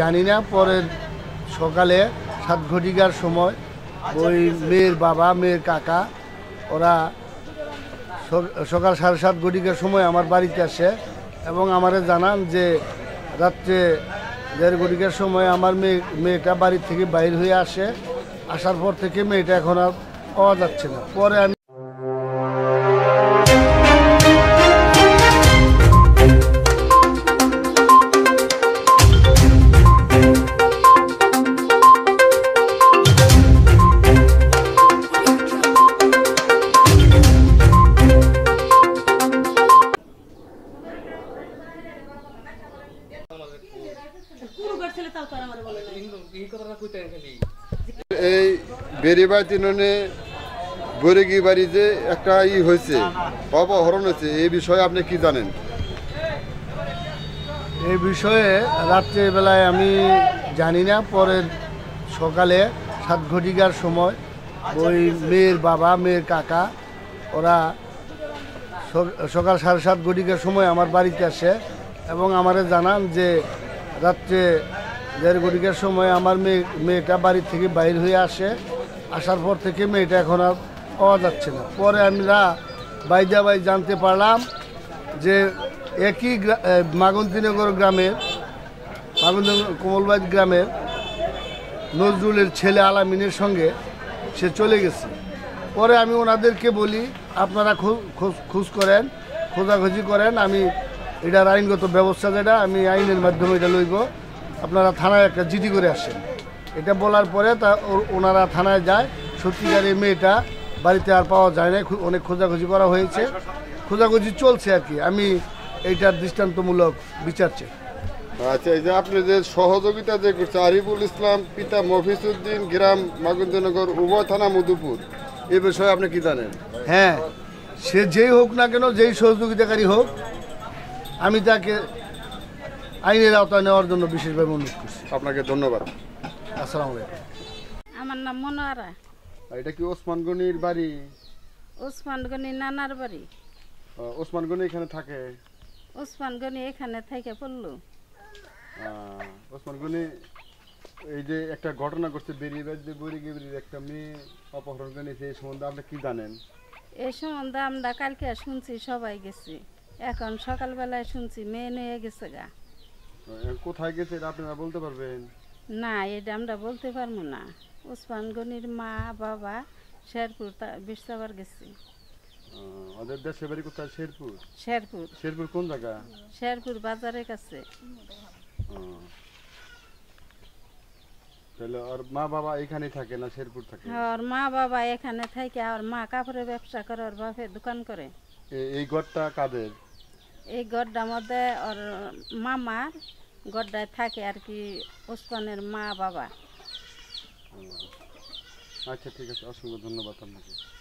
জানি না পরের সকালে সাত ঘটিকার সময় ওই মেয়ের বাবা মেয়ের কাকা ওরা সকাল সাড়ে সাত ঘটিকার সময় আমার বাড়িতে আসে এবং আমারে জানান যে রাত্রে দেড় ঘটিকার সময় আমার মেয়ে মেয়েটা বাড়ির থেকে বাইর হয়ে আসে আসার পর থেকে মেয়েটা এখন আর পাওয়া যাচ্ছে না পরে আমি এই বেরিবাই তিননে বাড়ি বাড়িতে একটা ই হয়েছে অপহরণ হয়েছে এই বিষয়ে আপনি কি জানেন এই বিষয়ে রাত্রেবেলায় আমি জানি না পরের সকালে সাত ঘটিকার সময় ওই মেয়ের বাবা মেয়ের কাকা ওরা সকাল সাড়ে সাত ঘটিকার সময় আমার বাড়িতে আসে এবং আমারে জানান যে রাত্রে দেড় ঘটিকার সময় আমার মেয়ে মেয়েটা বাড়ি থেকে বাইর হয়ে আসে আসার পর থেকে মেয়েটা এখন আর পাওয়া যাচ্ছে না পরে আমরা বাইজা বাই জানতে পারলাম যে একই মাগন্তীনগর গ্রামের মাগন্তিনগর কোমলবাজ গ্রামের নজরুলের ছেলে আলামিনের সঙ্গে সে চলে গেছে পরে আমি ওনাদেরকে বলি আপনারা খোঁজ করেন খোঁজাখুঁজি করেন আমি এটার আইনগত ব্যবস্থা যেটা আমি আইনের মাধ্যমে এটা লইব আপনারা থানায় একটা জিডি করে আসেন এটা বলার পরে তা ওনারা থানায় যায় সত্যিকারের মেয়েটা বাড়িতে আর পাওয়া যায় না অনেক খোঁজাখুঁজি করা হয়েছে খোঁজাখুঁজি চলছে আর কি আমি এইটার দৃষ্টান্তমূলক বিচার চাই আচ্ছা এই যে আপনি যে সহযোগিতা যে করছে আরিফুল ইসলাম পিতা মফিসুদ্দিন গ্রাম মাগুন্দনগর উভয় থানা মধুপুর এ বিষয়ে আপনি কি জানেন হ্যাঁ সে যেই হোক না কেন যেই সহযোগিতাকারী হোক আমি তাকে আইনের আওতায় নেওয়ার জন্য বিশেষভাবে অনুরোধ করছি আপনাকে ধন্যবাদ আসসালামু আলাইকুম আমার নাম মনোয়ারা এটা কি ওসমান গনির বাড়ি ওসমান গনি নানার বাড়ি ওসমান গনি এখানে থাকে ওসমান গনি এখানে থেকে পড়ল ওসমান গনি এই যে একটা ঘটনা করছে বেরিয়ে বেরিয়ে বড়ি গেবরির একটা মেয়ে অপহরণ করে নিয়েছে এই সম্বন্ধে আপনি কি জানেন এই সম্বন্ধে আমরা কালকে শুনছি সবাই গেছি এখন সকালবেলায় শুনছি মেয়ে নিয়ে গেছে গা কোথায় গেছে এটা আপনারা বলতে পারবেন না এটা আমরা বলতে পারবো না ওসমান গনির মা বাবা শেরপুর বিশ্বাবার গেছে ওদের দেশে বাড়ি কোথায় শেরপুর শেরপুর শেরপুর কোন জায়গা শেরপুর বাজারের কাছে তাহলে ওর মা বাবা এখানে থাকে না শেরপুর থাকে আর হ্যাঁ, মা বাবা এখানে থাকে আর মা কাপড়ের ব্যবসা করে আর বাপে দোকান করে এই ঘরটা কাদের এই গড্ডার মধ্যে ওর মামার গড্ডায় থাকে আর কি উসমানের মা বাবা আচ্ছা ঠিক আছে অসংখ্য ধন্যবাদ আপনাকে